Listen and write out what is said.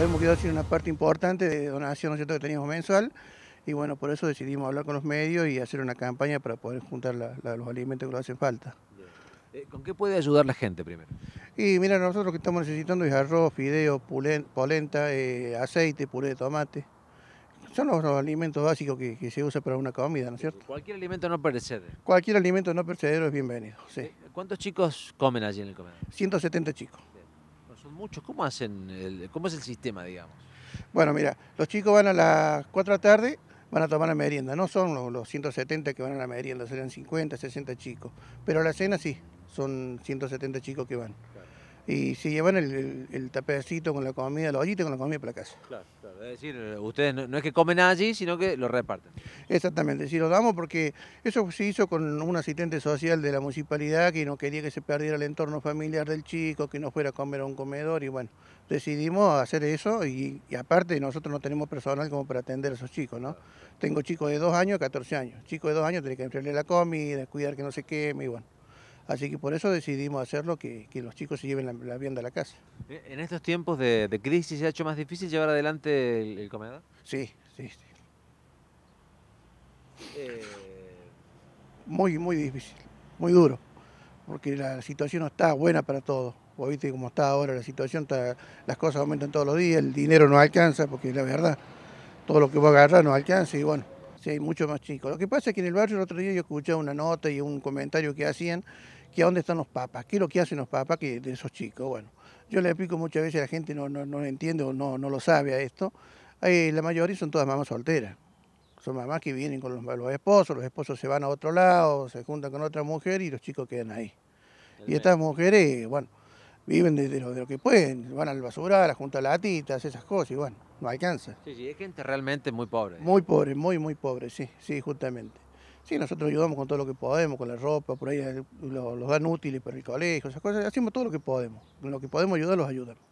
hemos quedado sin una parte importante de donación ¿no cierto que teníamos mensual y bueno, por eso decidimos hablar con los medios y hacer una campaña para poder juntar los alimentos que nos hacen falta. Eh, ¿Con qué puede ayudar la gente primero? Y mira, nosotros lo que estamos necesitando es arroz, fideo, polenta, eh, aceite, puré de tomate. Son los, alimentos básicos que, se usa para una comida, ¿no es cierto? Cualquier alimento no perceder? Cualquier alimento no perceder es bienvenido, eh, ¿Cuántos chicos comen allí en el comedor? 170 chicos son muchos. ¿Cómo hacen cómo es el sistema, digamos? Bueno, mira, los chicos van a las 4 de la tarde, van a tomar la merienda. No son los, 170 que van a la merienda, serán 50, 60 chicos. Pero a la cena sí, son 170 chicos que van y se llevan el, el, tapecito con la comida, los ollita con la comida para casa. Claro, claro. Es decir, eh, ustedes no, es que comen allí, sino que lo reparten. Exactamente, sí lo damos porque eso se hizo con un asistente social de la municipalidad que no quería que se perdiera el entorno familiar del chico, que no fuera a comer a un comedor y bueno, decidimos hacer eso y, aparte nosotros no tenemos personal como para atender a esos chicos, ¿no? Tengo chicos de 2 años, 14 años. Chicos de 2 años tienen que enfriarle la comida, cuidar que no se queme y bueno. Así que por eso decidimos hacerlo, que, los chicos se lleven la, vianda a la casa. Eh, ¿En estos tiempos de, crisis se ha hecho más difícil llevar adelante el, comedor? Sí, sí, sí. Eh. Muy, muy difícil, muy duro, porque la situación no está buena para todos. Vos viste cómo está ahora la situación, las cosas aumentan todos los días, el dinero no alcanza, porque la verdad, todo lo que vos agarrar no alcanza y bueno, Sí, hay mucho más chicos. Lo que pasa es que en el barrio el otro día yo escuché una nota y un comentario que hacían que a dónde están los papás, qué es lo que hacen los papás que de esos chicos. Bueno, yo le explico muchas veces, la gente no, no, entiende o no, no lo sabe a esto. la mayoría son todas mamás solteras. Son mamás que vienen con los, los, esposos, los esposos se van a otro lado, se juntan con otra mujer y los chicos quedan ahí. Y estas mujeres, bueno, viven de, lo, de, lo, que pueden, van al basurar, a juntar latitas, esas cosas, y bueno, no alcanza. Sí, sí, es gente realmente muy pobre. Muy pobre, muy, muy pobre, sí, sí, justamente. Sí, nosotros ayudamos con todo lo que podemos, con la ropa, por ahí eh, los, dan útiles para el colegio, esas cosas, hacemos todo lo que podemos. Con lo que podemos ayudar, los ayudamos.